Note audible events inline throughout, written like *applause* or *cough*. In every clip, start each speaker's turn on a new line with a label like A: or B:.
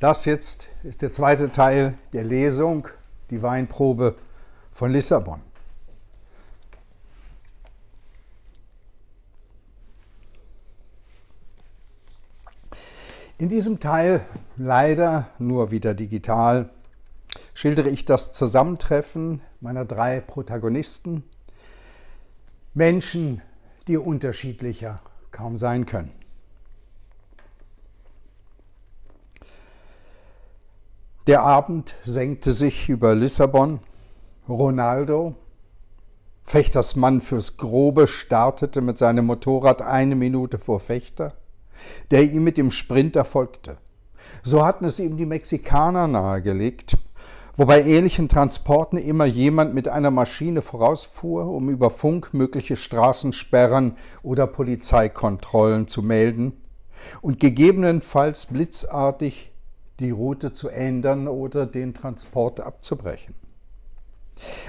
A: Das jetzt ist der zweite Teil der Lesung, die Weinprobe von Lissabon. In diesem Teil, leider nur wieder digital, schildere ich das Zusammentreffen meiner drei Protagonisten, Menschen, die unterschiedlicher kaum sein können. Der Abend senkte sich über Lissabon. Ronaldo, Fechters Mann fürs Grobe, startete mit seinem Motorrad eine Minute vor Fechter, der ihm mit dem Sprint erfolgte. So hatten es ihm die Mexikaner nahegelegt, wobei ähnlichen Transporten immer jemand mit einer Maschine vorausfuhr, um über Funk mögliche Straßensperren oder Polizeikontrollen zu melden und gegebenenfalls blitzartig die Route zu ändern oder den Transport abzubrechen.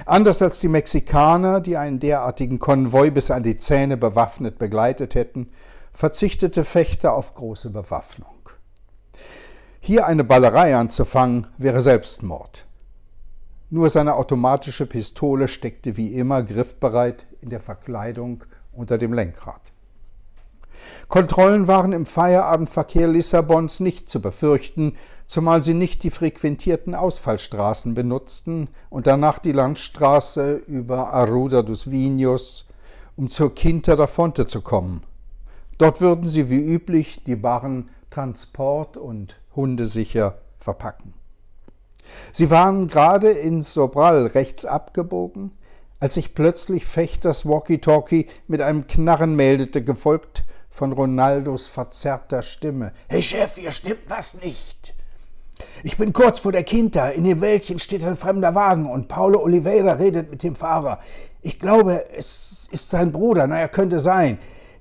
A: Anders als die Mexikaner, die einen derartigen Konvoi bis an die Zähne bewaffnet begleitet hätten, verzichtete Fechter auf große Bewaffnung. Hier eine Ballerei anzufangen, wäre Selbstmord. Nur seine automatische Pistole steckte wie immer griffbereit in der Verkleidung unter dem Lenkrad. Kontrollen waren im Feierabendverkehr Lissabons nicht zu befürchten, zumal sie nicht die frequentierten Ausfallstraßen benutzten und danach die Landstraße über Arruda dos Vinos, um zur Quinta da Fonte zu kommen. Dort würden sie wie üblich die Barren transport- und hundesicher verpacken. Sie waren gerade ins Sobral rechts abgebogen, als sich plötzlich Fechters Walkie-Talkie mit einem Knarren meldete, gefolgt von Ronaldos verzerrter Stimme. Hey Chef, hier stimmt was nicht. Ich bin kurz vor der Quinta. In dem Wäldchen steht ein fremder Wagen und Paulo Oliveira redet mit dem Fahrer. Ich glaube, es ist sein Bruder, Na, er könnte sein,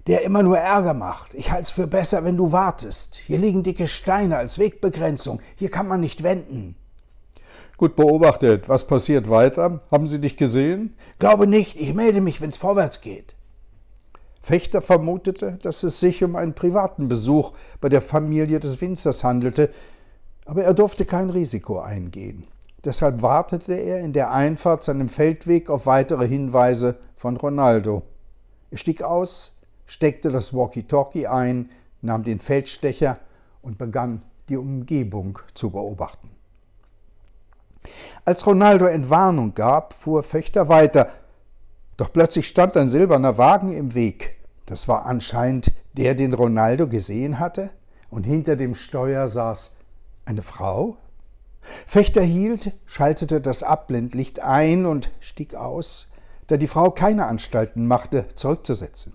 A: der immer nur Ärger macht. Ich halte es für besser, wenn du wartest. Hier liegen dicke Steine als Wegbegrenzung. Hier kann man nicht wenden. Gut beobachtet. Was passiert weiter? Haben Sie dich gesehen? Glaube nicht. Ich melde mich, wenn es vorwärts geht. Fechter vermutete, dass es sich um einen privaten Besuch bei der Familie des Winzers handelte, aber er durfte kein Risiko eingehen. Deshalb wartete er in der Einfahrt seinem Feldweg auf weitere Hinweise von Ronaldo. Er stieg aus, steckte das Walkie-Talkie ein, nahm den Feldstecher und begann die Umgebung zu beobachten. Als Ronaldo Entwarnung gab, fuhr Fechter weiter, doch plötzlich stand ein silberner Wagen im Weg. Das war anscheinend der, den Ronaldo gesehen hatte, und hinter dem Steuer saß eine Frau? Fechter hielt, schaltete das Abblendlicht ein und stieg aus, da die Frau keine Anstalten machte, zurückzusetzen.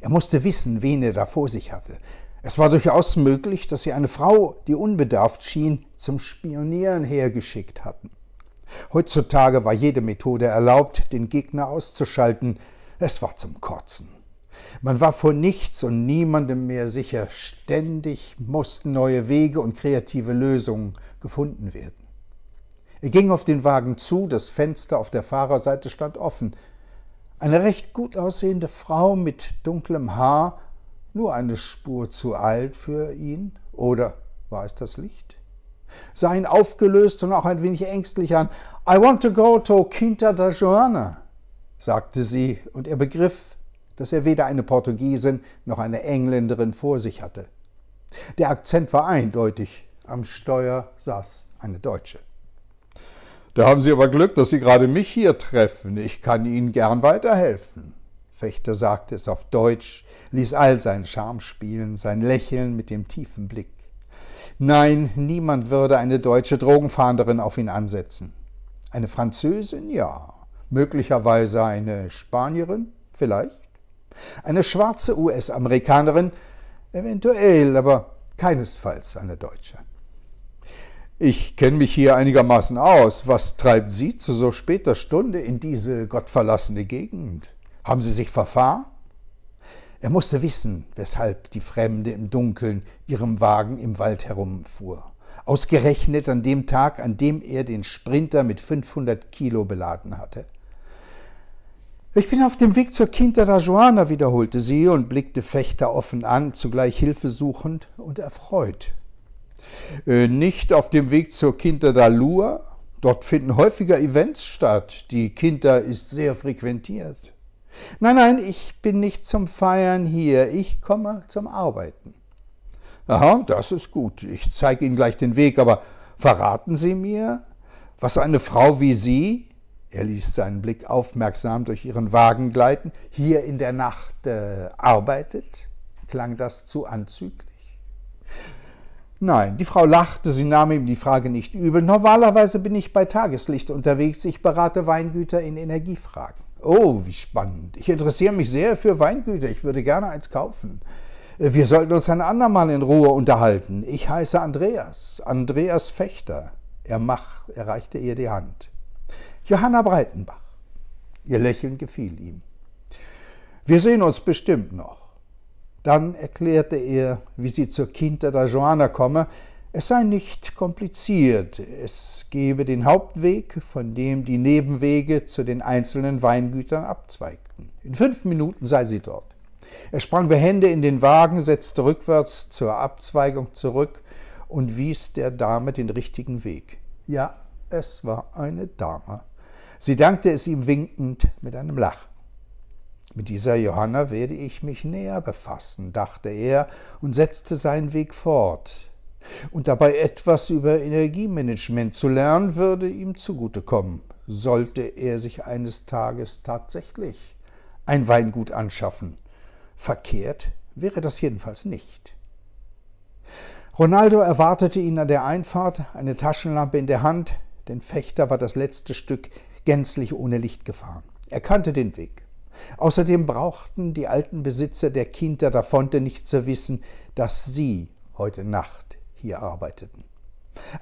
A: Er musste wissen, wen er da vor sich hatte. Es war durchaus möglich, dass sie eine Frau, die unbedarft schien, zum Spionieren hergeschickt hatten. Heutzutage war jede Methode erlaubt, den Gegner auszuschalten. Es war zum Kotzen. Man war vor nichts und niemandem mehr sicher. Ständig mussten neue Wege und kreative Lösungen gefunden werden. Er ging auf den Wagen zu, das Fenster auf der Fahrerseite stand offen. Eine recht gut aussehende Frau mit dunklem Haar, nur eine Spur zu alt für ihn, oder war es das Licht? sah ihn aufgelöst und auch ein wenig ängstlich an. I want to go to Quinta da Joana, sagte sie, und er begriff, dass er weder eine Portugiesin noch eine Engländerin vor sich hatte. Der Akzent war eindeutig. Am Steuer saß eine Deutsche. Da haben Sie aber Glück, dass Sie gerade mich hier treffen. Ich kann Ihnen gern weiterhelfen. Fechter sagte es auf Deutsch, ließ all seinen Charme spielen, sein Lächeln mit dem tiefen Blick. Nein, niemand würde eine deutsche Drogenfahnderin auf ihn ansetzen. Eine Französin, ja. Möglicherweise eine Spanierin, vielleicht. Eine schwarze US-Amerikanerin, eventuell, aber keinesfalls eine Deutsche. Ich kenne mich hier einigermaßen aus. Was treibt Sie zu so später Stunde in diese gottverlassene Gegend? Haben Sie sich verfahren? Er musste wissen, weshalb die Fremde im Dunkeln ihrem Wagen im Wald herumfuhr. Ausgerechnet an dem Tag, an dem er den Sprinter mit 500 Kilo beladen hatte. Ich bin auf dem Weg zur Quinta da Joana, wiederholte sie und blickte Fechter offen an, zugleich hilfesuchend und erfreut. Äh, nicht auf dem Weg zur Quinta da Lua? Dort finden häufiger Events statt. Die Quinta ist sehr frequentiert. Nein, nein, ich bin nicht zum Feiern hier. Ich komme zum Arbeiten. Aha, das ist gut. Ich zeige Ihnen gleich den Weg, aber verraten Sie mir, was eine Frau wie Sie er ließ seinen Blick aufmerksam durch ihren Wagen gleiten. Hier in der Nacht äh, arbeitet, klang das zu anzüglich. Nein, die Frau lachte, sie nahm ihm die Frage nicht übel. Normalerweise bin ich bei Tageslicht unterwegs, ich berate Weingüter in Energiefragen. Oh, wie spannend. Ich interessiere mich sehr für Weingüter, ich würde gerne eins kaufen. Äh, wir sollten uns ein andermal in Ruhe unterhalten. Ich heiße Andreas, Andreas Fechter. Er mach, er reichte ihr die Hand. Johanna Breitenbach. Ihr Lächeln gefiel ihm. Wir sehen uns bestimmt noch. Dann erklärte er, wie sie zur Quinta da Joana komme. Es sei nicht kompliziert. Es gebe den Hauptweg, von dem die Nebenwege zu den einzelnen Weingütern abzweigten. In fünf Minuten sei sie dort. Er sprang behende in den Wagen, setzte rückwärts zur Abzweigung zurück und wies der Dame den richtigen Weg. Ja, es war eine Dame. Sie dankte es ihm winkend mit einem Lachen. Mit dieser Johanna werde ich mich näher befassen, dachte er und setzte seinen Weg fort. Und dabei etwas über Energiemanagement zu lernen, würde ihm zugutekommen, sollte er sich eines Tages tatsächlich ein Weingut anschaffen. Verkehrt wäre das jedenfalls nicht. Ronaldo erwartete ihn an der Einfahrt, eine Taschenlampe in der Hand, denn Fechter war das letzte Stück gänzlich ohne Licht gefahren. Er kannte den Weg. Außerdem brauchten die alten Besitzer der Kinder da nicht zu wissen, dass sie heute Nacht hier arbeiteten.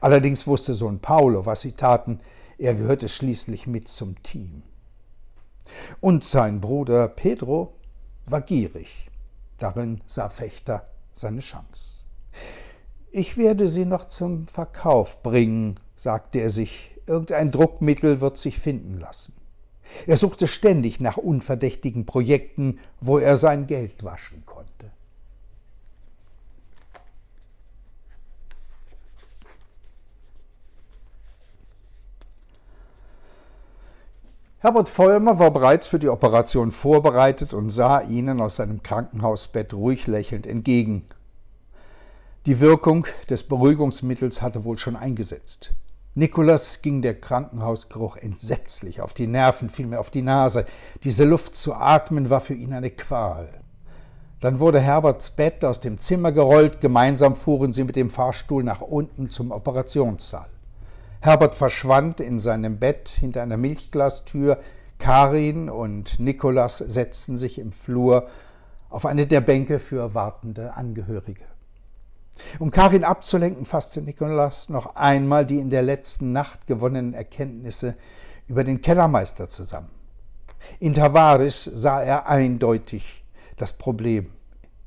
A: Allerdings wusste Sohn Paolo, was sie taten. Er gehörte schließlich mit zum Team. Und sein Bruder Pedro war gierig. Darin sah Fechter seine Chance. Ich werde sie noch zum Verkauf bringen, sagte er sich Irgendein Druckmittel wird sich finden lassen. Er suchte ständig nach unverdächtigen Projekten, wo er sein Geld waschen konnte. Herbert Vollmer war bereits für die Operation vorbereitet und sah ihnen aus seinem Krankenhausbett ruhig lächelnd entgegen. Die Wirkung des Beruhigungsmittels hatte wohl schon eingesetzt. Nikolas ging der Krankenhausgeruch entsetzlich auf die Nerven, vielmehr auf die Nase. Diese Luft zu atmen war für ihn eine Qual. Dann wurde Herberts Bett aus dem Zimmer gerollt, gemeinsam fuhren sie mit dem Fahrstuhl nach unten zum Operationssaal. Herbert verschwand in seinem Bett hinter einer Milchglastür, Karin und Nikolas setzten sich im Flur auf eine der Bänke für wartende Angehörige. Um Karin abzulenken, fasste Nikolas noch einmal die in der letzten Nacht gewonnenen Erkenntnisse über den Kellermeister zusammen. In Tavares sah er eindeutig das Problem.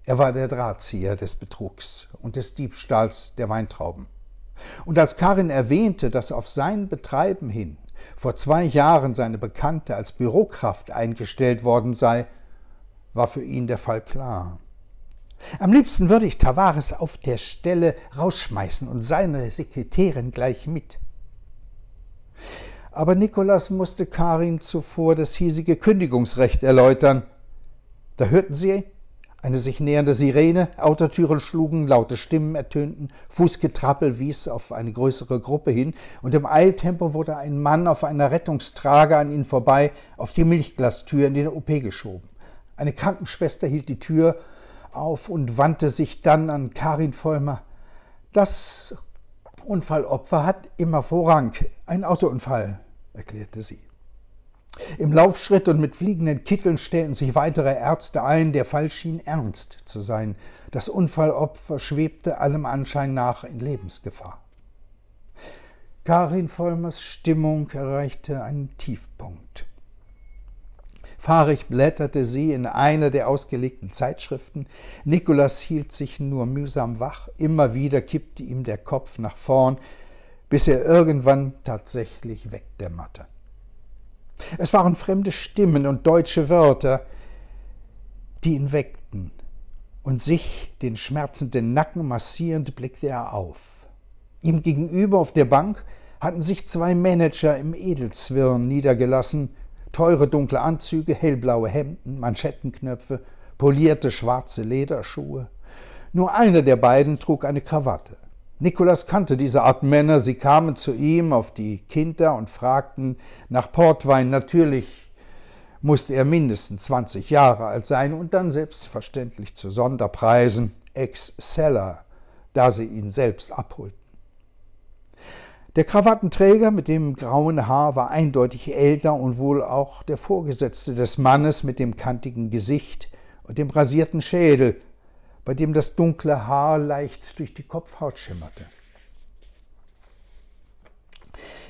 A: Er war der Drahtzieher des Betrugs und des Diebstahls der Weintrauben. Und als Karin erwähnte, dass auf sein Betreiben hin vor zwei Jahren seine Bekannte als Bürokraft eingestellt worden sei, war für ihn der Fall klar. Am liebsten würde ich Tavares auf der Stelle rausschmeißen und seine Sekretärin gleich mit. Aber Nikolas musste Karin zuvor das hiesige Kündigungsrecht erläutern. Da hörten sie eine sich nähernde Sirene, Autotüren schlugen, laute Stimmen ertönten, Fußgetrappel wies auf eine größere Gruppe hin, und im Eiltempo wurde ein Mann auf einer Rettungstrage an ihnen vorbei auf die Milchglastür in den OP geschoben. Eine Krankenschwester hielt die Tür auf und wandte sich dann an Karin Vollmer. Das Unfallopfer hat immer Vorrang, ein Autounfall, erklärte sie. Im Laufschritt und mit fliegenden Kitteln stellten sich weitere Ärzte ein, der Fall schien ernst zu sein. Das Unfallopfer schwebte allem Anschein nach in Lebensgefahr. Karin Vollmers Stimmung erreichte einen Tiefpunkt. Fahrig blätterte sie in einer der ausgelegten Zeitschriften. Nikolas hielt sich nur mühsam wach. Immer wieder kippte ihm der Kopf nach vorn, bis er irgendwann tatsächlich wegdämmerte. Es waren fremde Stimmen und deutsche Wörter, die ihn weckten, und sich den schmerzenden Nacken massierend blickte er auf. Ihm gegenüber auf der Bank hatten sich zwei Manager im Edelzwirn niedergelassen, Teure dunkle Anzüge, hellblaue Hemden, Manschettenknöpfe, polierte schwarze Lederschuhe. Nur einer der beiden trug eine Krawatte. Nikolas kannte diese Art Männer, sie kamen zu ihm auf die Kinder und fragten nach Portwein. Natürlich musste er mindestens 20 Jahre alt sein und dann selbstverständlich zu Sonderpreisen Ex-Seller, da sie ihn selbst abholten. Der Krawattenträger mit dem grauen Haar war eindeutig älter und wohl auch der Vorgesetzte des Mannes mit dem kantigen Gesicht und dem rasierten Schädel, bei dem das dunkle Haar leicht durch die Kopfhaut schimmerte.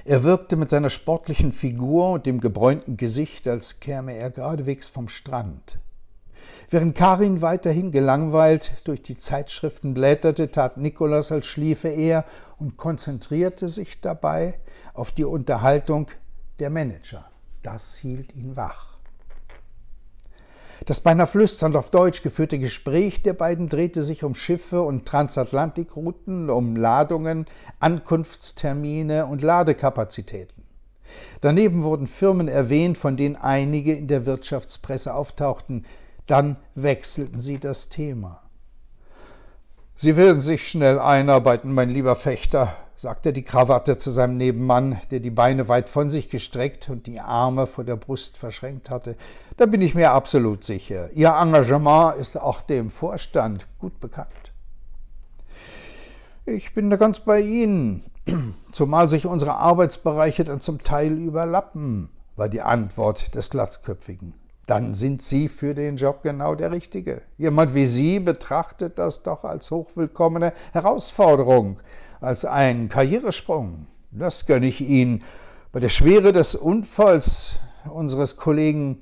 A: Er wirkte mit seiner sportlichen Figur und dem gebräunten Gesicht, als käme er geradewegs vom Strand. Während Karin weiterhin gelangweilt durch die Zeitschriften blätterte, tat Nikolaus, als schliefe er und konzentrierte sich dabei auf die Unterhaltung der Manager. Das hielt ihn wach. Das beinahe flüsternd auf Deutsch geführte Gespräch der beiden drehte sich um Schiffe und Transatlantikrouten, um Ladungen, Ankunftstermine und Ladekapazitäten. Daneben wurden Firmen erwähnt, von denen einige in der Wirtschaftspresse auftauchten, dann wechselten sie das Thema. Sie werden sich schnell einarbeiten, mein lieber Fechter, sagte die Krawatte zu seinem Nebenmann, der die Beine weit von sich gestreckt und die Arme vor der Brust verschränkt hatte. Da bin ich mir absolut sicher. Ihr Engagement ist auch dem Vorstand gut bekannt. Ich bin da ganz bei Ihnen, *clears throat* zumal sich unsere Arbeitsbereiche dann zum Teil überlappen, war die Antwort des Glatzköpfigen dann sind Sie für den Job genau der Richtige. Jemand wie Sie betrachtet das doch als hochwillkommene Herausforderung, als einen Karrieresprung. Das gönne ich Ihnen. Bei der Schwere des Unfalls unseres Kollegen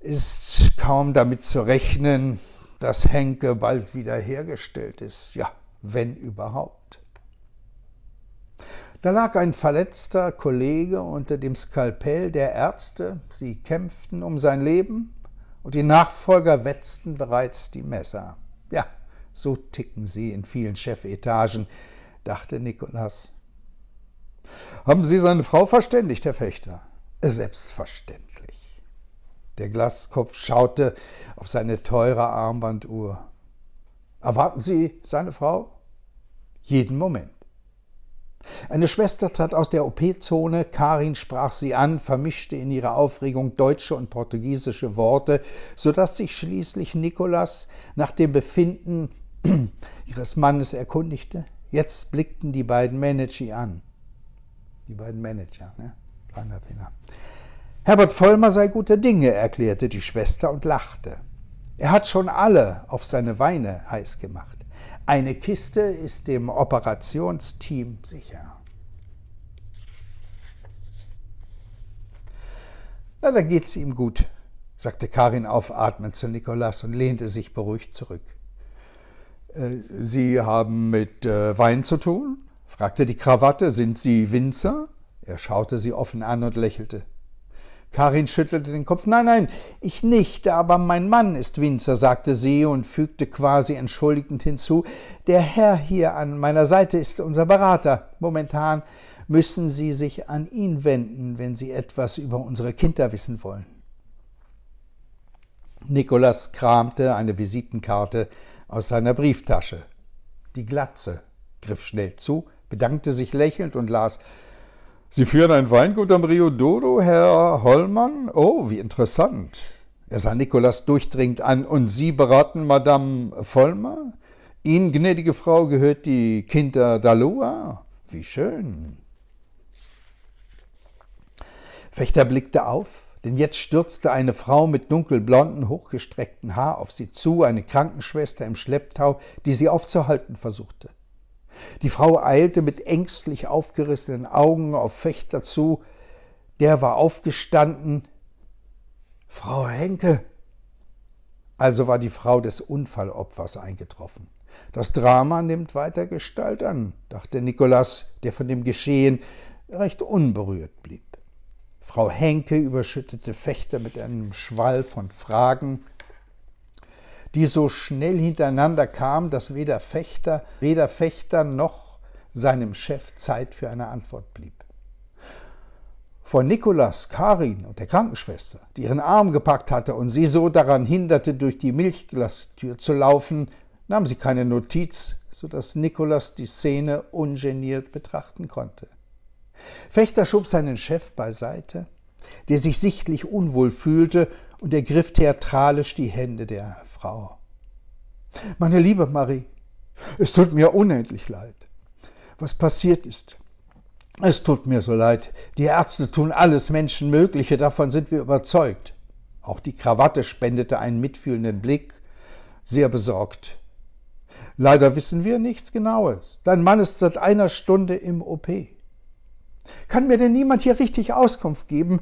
A: ist kaum damit zu rechnen, dass Henke bald wiederhergestellt ist. Ja, wenn überhaupt. Da lag ein verletzter Kollege unter dem Skalpell der Ärzte, sie kämpften um sein Leben und die Nachfolger wetzten bereits die Messer. Ja, so ticken sie in vielen Chefetagen, dachte Nikolas. Haben Sie seine Frau verständigt, Herr Fechter? Äh, selbstverständlich. Der Glaskopf schaute auf seine teure Armbanduhr. Erwarten Sie seine Frau? Jeden Moment. Eine Schwester trat aus der OP-Zone, Karin sprach sie an, vermischte in ihrer Aufregung deutsche und portugiesische Worte, sodass sich schließlich Nikolas nach dem Befinden *clears throat* ihres Mannes erkundigte. Jetzt blickten die beiden Manager an. Die beiden Manager, ne? Kleiner Fehler. Herbert Vollmer sei guter Dinge, erklärte die Schwester und lachte. Er hat schon alle auf seine Weine heiß gemacht. Eine Kiste ist dem Operationsteam sicher. Na, dann geht's ihm gut, sagte Karin aufatmend zu Nikolas und lehnte sich beruhigt zurück. Äh, sie haben mit äh, Wein zu tun? fragte die Krawatte. Sind Sie Winzer? Er schaute sie offen an und lächelte. Karin schüttelte den Kopf. Nein, nein, ich nicht, aber mein Mann ist Winzer, sagte sie und fügte quasi entschuldigend hinzu. Der Herr hier an meiner Seite ist unser Berater. Momentan müssen Sie sich an ihn wenden, wenn Sie etwas über unsere Kinder wissen wollen. Nikolas kramte eine Visitenkarte aus seiner Brieftasche. Die Glatze griff schnell zu, bedankte sich lächelnd und las Sie führen ein Weingut am Rio Dodo, Herr Hollmann? Oh, wie interessant. Er sah Nikolas durchdringend an. Und Sie beraten Madame Vollmer? Ihnen, gnädige Frau, gehört die Kinder Dalua? Wie schön. Fechter blickte auf, denn jetzt stürzte eine Frau mit dunkelblonden, hochgestrecktem Haar auf sie zu, eine Krankenschwester im Schlepptau, die sie aufzuhalten versuchte. Die Frau eilte mit ängstlich aufgerissenen Augen auf Fechter zu. Der war aufgestanden. Frau Henke! Also war die Frau des Unfallopfers eingetroffen. Das Drama nimmt weiter Gestalt an, dachte Nikolas, der von dem Geschehen recht unberührt blieb. Frau Henke überschüttete Fechter mit einem Schwall von Fragen die so schnell hintereinander kam, dass weder Fechter, weder Fechter noch seinem Chef Zeit für eine Antwort blieb. Vor Nikolas, Karin und der Krankenschwester, die ihren Arm gepackt hatte und sie so daran hinderte, durch die Milchglastür zu laufen, nahm sie keine Notiz, sodass Nikolas die Szene ungeniert betrachten konnte. Fechter schob seinen Chef beiseite, der sich sichtlich unwohl fühlte und ergriff theatralisch die Hände der Frau. Meine liebe Marie, es tut mir unendlich leid, was passiert ist. Es tut mir so leid. Die Ärzte tun alles Menschenmögliche, davon sind wir überzeugt. Auch die Krawatte spendete einen mitfühlenden Blick, sehr besorgt. Leider wissen wir nichts Genaues. Dein Mann ist seit einer Stunde im OP. Kann mir denn niemand hier richtig Auskunft geben?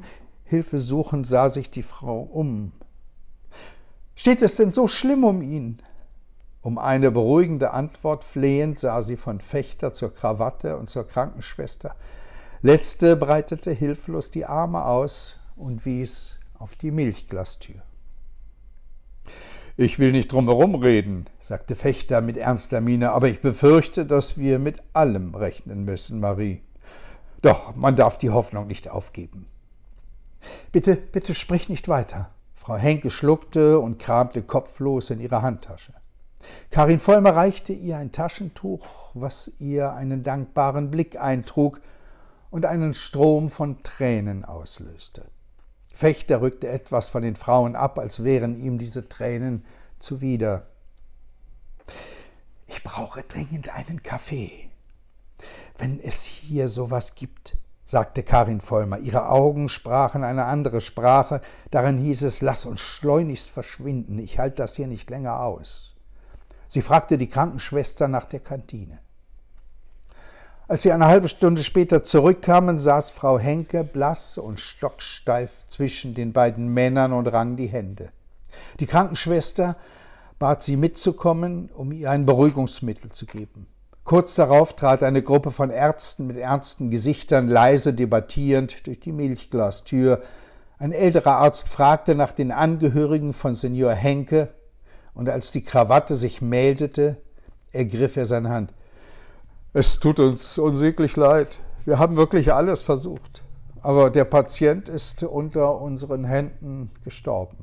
A: Hilfe suchend sah sich die Frau um. Steht es denn so schlimm um ihn? Um eine beruhigende Antwort flehend sah sie von Fechter zur Krawatte und zur Krankenschwester. Letzte breitete hilflos die Arme aus und wies auf die Milchglastür. Ich will nicht drumherum reden, sagte Fechter mit ernster Miene, aber ich befürchte, dass wir mit allem rechnen müssen, Marie. Doch man darf die Hoffnung nicht aufgeben. Bitte, bitte sprich nicht weiter. Frau Henke schluckte und kramte kopflos in ihrer Handtasche. Karin Vollmer reichte ihr ein Taschentuch, was ihr einen dankbaren Blick eintrug und einen Strom von Tränen auslöste. Fechter rückte etwas von den Frauen ab, als wären ihm diese Tränen zuwider. Ich brauche dringend einen Kaffee. Wenn es hier sowas gibt, sagte Karin Vollmer. Ihre Augen sprachen eine andere Sprache. Darin hieß es, lass uns schleunigst verschwinden. Ich halte das hier nicht länger aus. Sie fragte die Krankenschwester nach der Kantine. Als sie eine halbe Stunde später zurückkamen, saß Frau Henke blass und stocksteif zwischen den beiden Männern und rang die Hände. Die Krankenschwester bat sie mitzukommen, um ihr ein Beruhigungsmittel zu geben. Kurz darauf trat eine Gruppe von Ärzten mit ernsten Gesichtern leise debattierend durch die Milchglastür. Ein älterer Arzt fragte nach den Angehörigen von Senior Henke, und als die Krawatte sich meldete, ergriff er seine Hand. Es tut uns unsäglich leid. Wir haben wirklich alles versucht. Aber der Patient ist unter unseren Händen gestorben.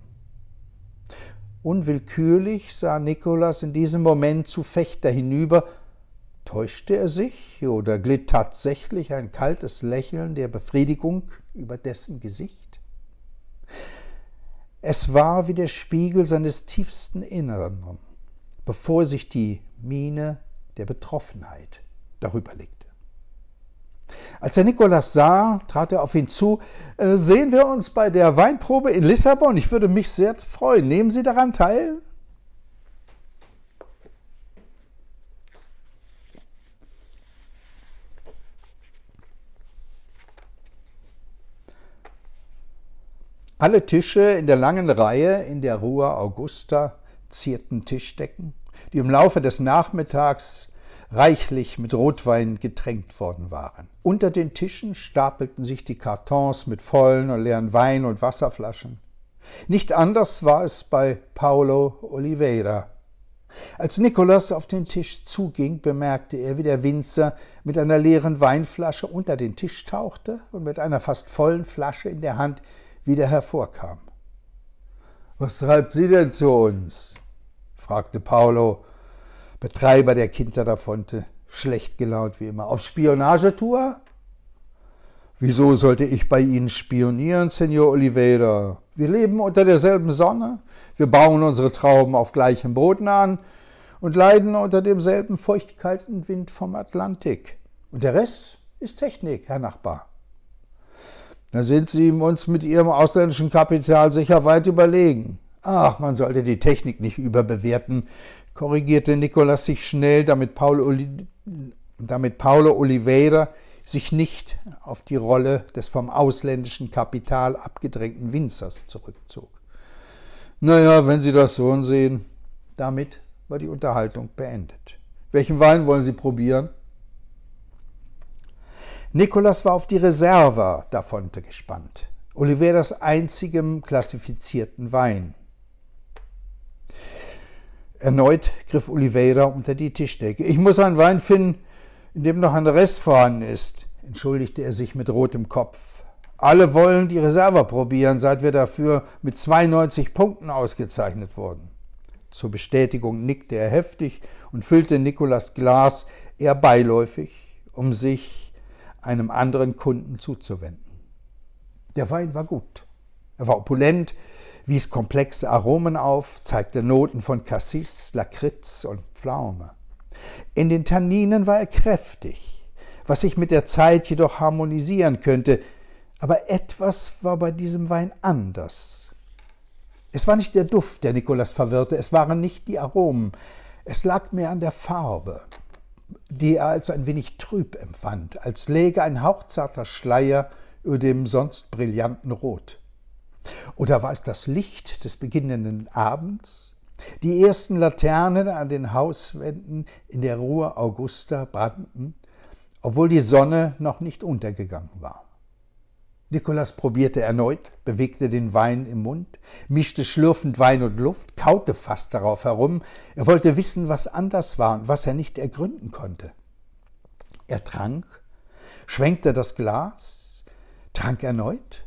A: Unwillkürlich sah Nikolas in diesem Moment zu Fechter hinüber Täuschte er sich oder glitt tatsächlich ein kaltes Lächeln der Befriedigung über dessen Gesicht? Es war wie der Spiegel seines tiefsten Inneren, bevor sich die Miene der Betroffenheit darüber legte. Als er Nikolas sah, trat er auf ihn zu. Äh, sehen wir uns bei der Weinprobe in Lissabon. Ich würde mich sehr freuen. Nehmen Sie daran teil? Alle Tische in der langen Reihe in der Rua Augusta zierten Tischdecken, die im Laufe des Nachmittags reichlich mit Rotwein getränkt worden waren. Unter den Tischen stapelten sich die Kartons mit vollen und leeren Wein- und Wasserflaschen. Nicht anders war es bei Paulo Oliveira. Als Nikolas auf den Tisch zuging, bemerkte er, wie der Winzer mit einer leeren Weinflasche unter den Tisch tauchte und mit einer fast vollen Flasche in der Hand wieder hervorkam. Was treibt Sie denn zu uns? fragte Paolo, Betreiber der Kinder davonte, schlecht gelaunt wie immer. Auf Spionagetour? Wieso sollte ich bei Ihnen spionieren, Senor Oliveira? Wir leben unter derselben Sonne, wir bauen unsere Trauben auf gleichem Boden an und leiden unter demselben feuchtkalten Wind vom Atlantik. Und der Rest ist Technik, Herr Nachbar dann sind sie uns mit ihrem ausländischen Kapital sicher weit überlegen. Ach, man sollte die Technik nicht überbewerten, korrigierte Nicolas sich schnell, damit, Paul Oli damit Paulo Oliveira sich nicht auf die Rolle des vom ausländischen Kapital abgedrängten Winzers zurückzog. Naja, wenn Sie das so sehen. Damit war die Unterhaltung beendet. Welchen Wein wollen Sie probieren? Nicolas war auf die Reserva da Fonte gespannt, Oliveras einzigem klassifizierten Wein. Erneut griff Oliveira unter die Tischdecke. Ich muss einen Wein finden, in dem noch ein Rest vorhanden ist, entschuldigte er sich mit rotem Kopf. Alle wollen die Reserva probieren, seit wir dafür mit 92 Punkten ausgezeichnet wurden. Zur Bestätigung nickte er heftig und füllte Nikolas Glas eher beiläufig, um sich einem anderen Kunden zuzuwenden. Der Wein war gut. Er war opulent, wies komplexe Aromen auf, zeigte Noten von Cassis, Lakritz und Pflaume. In den Tanninen war er kräftig, was sich mit der Zeit jedoch harmonisieren könnte, aber etwas war bei diesem Wein anders. Es war nicht der Duft, der Nikolas verwirrte, es waren nicht die Aromen, es lag mehr an der Farbe die er als ein wenig trüb empfand, als läge ein hauchzarter Schleier über dem sonst brillanten Rot. Oder war es das Licht des beginnenden Abends? Die ersten Laternen an den Hauswänden in der Ruhe Augusta brannten, obwohl die Sonne noch nicht untergegangen war. Nikolas probierte erneut, bewegte den Wein im Mund, mischte schlürfend Wein und Luft, kaute fast darauf herum. Er wollte wissen, was anders war und was er nicht ergründen konnte. Er trank, schwenkte das Glas, trank erneut.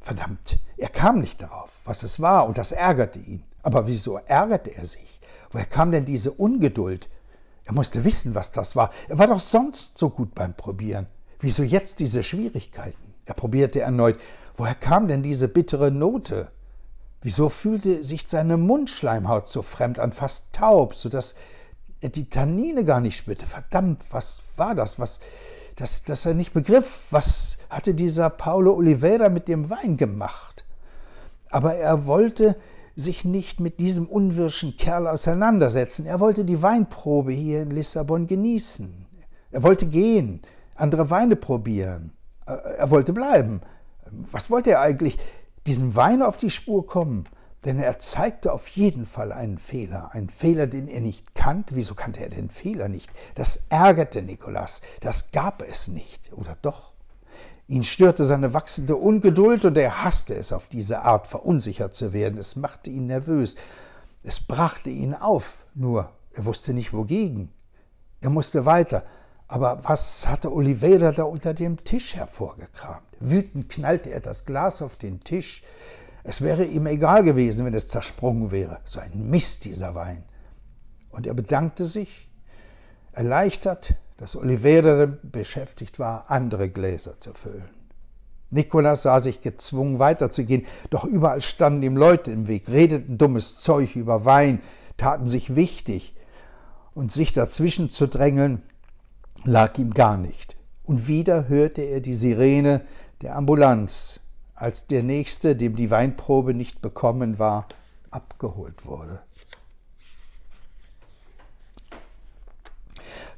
A: Verdammt, er kam nicht darauf, was es war, und das ärgerte ihn. Aber wieso ärgerte er sich? Woher kam denn diese Ungeduld? Er musste wissen, was das war. Er war doch sonst so gut beim Probieren. Wieso jetzt diese Schwierigkeiten? Er probierte erneut. Woher kam denn diese bittere Note? Wieso fühlte sich seine Mundschleimhaut so fremd an, fast taub, sodass er die Tannine gar nicht spürte? Verdammt, was war das? Was, dass, dass er nicht begriff, was hatte dieser Paulo Oliveira mit dem Wein gemacht? Aber er wollte sich nicht mit diesem unwirschen Kerl auseinandersetzen. Er wollte die Weinprobe hier in Lissabon genießen. Er wollte gehen, andere Weine probieren. Äh, er wollte bleiben. Was wollte er eigentlich? Diesen Wein auf die Spur kommen. Denn er zeigte auf jeden Fall einen Fehler, einen Fehler, den er nicht kannte. Wieso kannte er den Fehler nicht? Das ärgerte Nikolas, das gab es nicht, oder doch? Ihn störte seine wachsende Ungeduld und er hasste es, auf diese Art verunsichert zu werden. Es machte ihn nervös, es brachte ihn auf, nur er wusste nicht wogegen. Er musste weiter, aber was hatte Oliveira da unter dem Tisch hervorgekramt? Wütend knallte er das Glas auf den Tisch. Es wäre ihm egal gewesen, wenn es zersprungen wäre. So ein Mist, dieser Wein. Und er bedankte sich, erleichtert, dass Oliveira beschäftigt war, andere Gläser zu füllen. Nikolas sah sich gezwungen, weiterzugehen, doch überall standen ihm Leute im Weg, redeten dummes Zeug über Wein, taten sich wichtig. Und sich dazwischen zu drängeln, lag ihm gar nicht. Und wieder hörte er die Sirene der Ambulanz, als der Nächste, dem die Weinprobe nicht bekommen war, abgeholt wurde.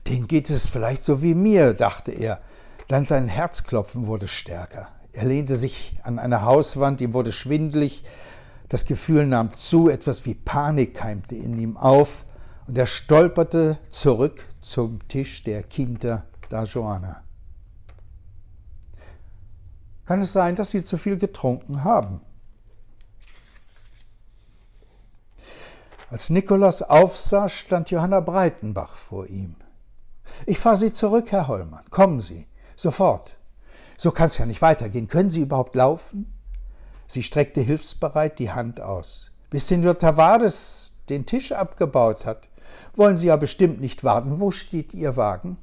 A: Den geht es vielleicht so wie mir, dachte er. Dann sein Herzklopfen wurde stärker. Er lehnte sich an eine Hauswand, ihm wurde schwindlig. Das Gefühl nahm zu, etwas wie Panik keimte in ihm auf und er stolperte zurück zum Tisch der Kinder da Joana. Kann es sein, dass sie zu viel getrunken haben? Als Nikolaus aufsah, stand Johanna Breitenbach vor ihm. Ich fahre Sie zurück, Herr Hollmann. Kommen Sie. Sofort. So kann es ja nicht weitergehen. Können Sie überhaupt laufen? Sie streckte hilfsbereit die Hand aus. Bis Senior Tavares den Tisch abgebaut hat, wollen Sie ja bestimmt nicht warten. Wo steht Ihr Wagen?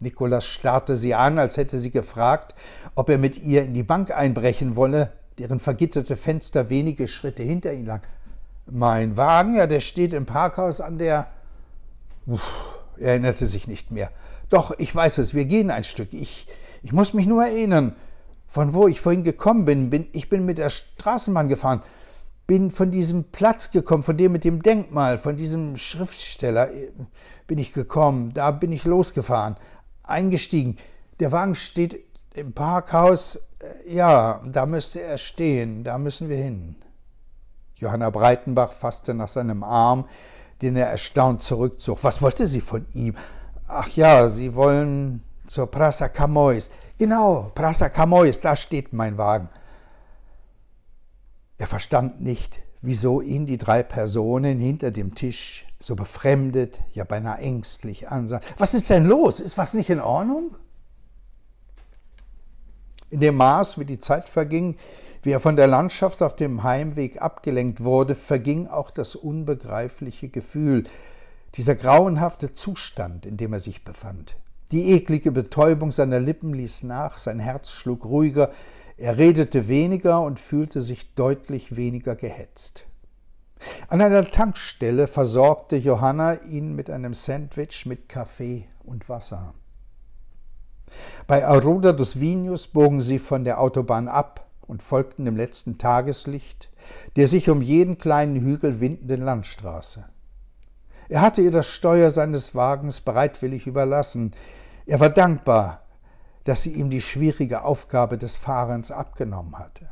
A: Nikolas starrte sie an, als hätte sie gefragt, ob er mit ihr in die Bank einbrechen wolle, deren vergitterte Fenster wenige Schritte hinter ihm lag. Mein Wagen, ja, der steht im Parkhaus an der. Uff, er erinnerte sich nicht mehr. Doch, ich weiß es, wir gehen ein Stück. Ich, ich muss mich nur erinnern, von wo ich vorhin gekommen bin. bin ich bin mit der Straßenbahn gefahren bin von diesem Platz gekommen, von dem mit dem Denkmal, von diesem Schriftsteller äh, bin ich gekommen. Da bin ich losgefahren, eingestiegen. Der Wagen steht im Parkhaus. Äh, ja, da müsste er stehen. Da müssen wir hin. Johanna Breitenbach fasste nach seinem Arm, den er erstaunt zurückzog. Was wollte sie von ihm? Ach ja, sie wollen zur Prasa Camois. Genau, Prasa Camois, da steht mein Wagen. Er verstand nicht, wieso ihn die drei Personen hinter dem Tisch so befremdet, ja beinahe ängstlich ansahen. Was ist denn los? Ist was nicht in Ordnung? In dem Maß, wie die Zeit verging, wie er von der Landschaft auf dem Heimweg abgelenkt wurde, verging auch das unbegreifliche Gefühl, dieser grauenhafte Zustand, in dem er sich befand. Die eklige Betäubung seiner Lippen ließ nach, sein Herz schlug ruhiger, er redete weniger und fühlte sich deutlich weniger gehetzt. An einer Tankstelle versorgte Johanna ihn mit einem Sandwich mit Kaffee und Wasser. Bei Aruda dos Vinhos bogen sie von der Autobahn ab und folgten dem letzten Tageslicht der sich um jeden kleinen Hügel windenden Landstraße. Er hatte ihr das Steuer seines Wagens bereitwillig überlassen. Er war dankbar, dass sie ihm die schwierige Aufgabe des Fahrens abgenommen hatte.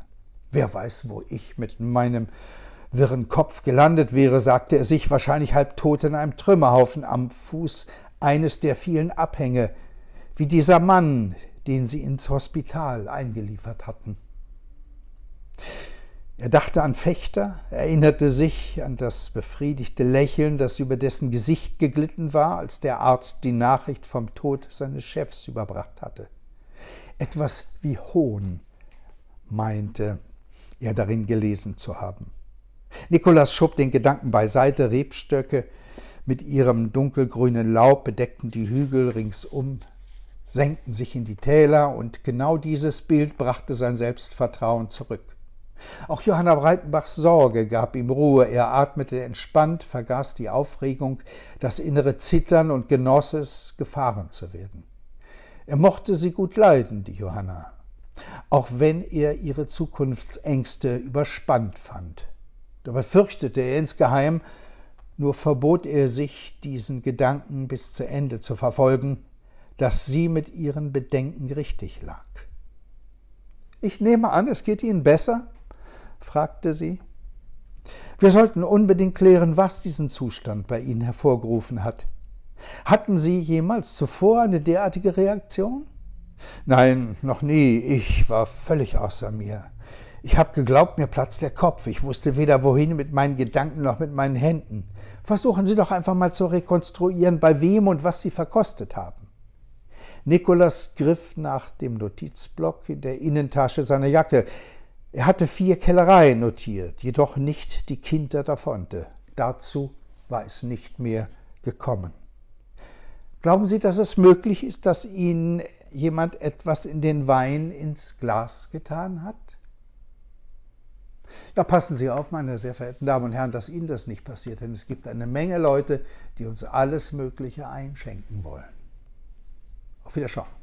A: Wer weiß, wo ich mit meinem wirren Kopf gelandet wäre, sagte er sich, wahrscheinlich halbtot in einem Trümmerhaufen am Fuß eines der vielen Abhänge, wie dieser Mann, den sie ins Hospital eingeliefert hatten. Er dachte an Fechter, erinnerte sich an das befriedigte Lächeln, das über dessen Gesicht geglitten war, als der Arzt die Nachricht vom Tod seines Chefs überbracht hatte etwas wie Hohn, meinte er darin gelesen zu haben. Nikolas schob den Gedanken beiseite, Rebstöcke mit ihrem dunkelgrünen Laub bedeckten die Hügel ringsum, senkten sich in die Täler und genau dieses Bild brachte sein Selbstvertrauen zurück. Auch Johanna Breitenbachs Sorge gab ihm Ruhe, er atmete entspannt, vergaß die Aufregung, das innere Zittern und genoss es, gefahren zu werden. Er mochte sie gut leiden, die Johanna, auch wenn er ihre Zukunftsängste überspannt fand. Dabei fürchtete er insgeheim, nur verbot er sich, diesen Gedanken bis zu Ende zu verfolgen, dass sie mit ihren Bedenken richtig lag. Ich nehme an, es geht Ihnen besser? fragte sie. Wir sollten unbedingt klären, was diesen Zustand bei Ihnen hervorgerufen hat. Hatten Sie jemals zuvor eine derartige Reaktion? Nein, noch nie. Ich war völlig außer mir. Ich habe geglaubt, mir platzt der Kopf. Ich wusste weder wohin mit meinen Gedanken noch mit meinen Händen. Versuchen Sie doch einfach mal zu rekonstruieren, bei wem und was Sie verkostet haben. Nikolas griff nach dem Notizblock in der Innentasche seiner Jacke. Er hatte vier Kellereien notiert, jedoch nicht die Kinder davonte. Dazu war es nicht mehr gekommen. Glauben Sie, dass es möglich ist, dass Ihnen jemand etwas in den Wein ins Glas getan hat? Ja, passen Sie auf, meine sehr verehrten Damen und Herren, dass Ihnen das nicht passiert, denn es gibt eine Menge Leute, die uns alles Mögliche einschenken wollen. Auf Wiederschauen.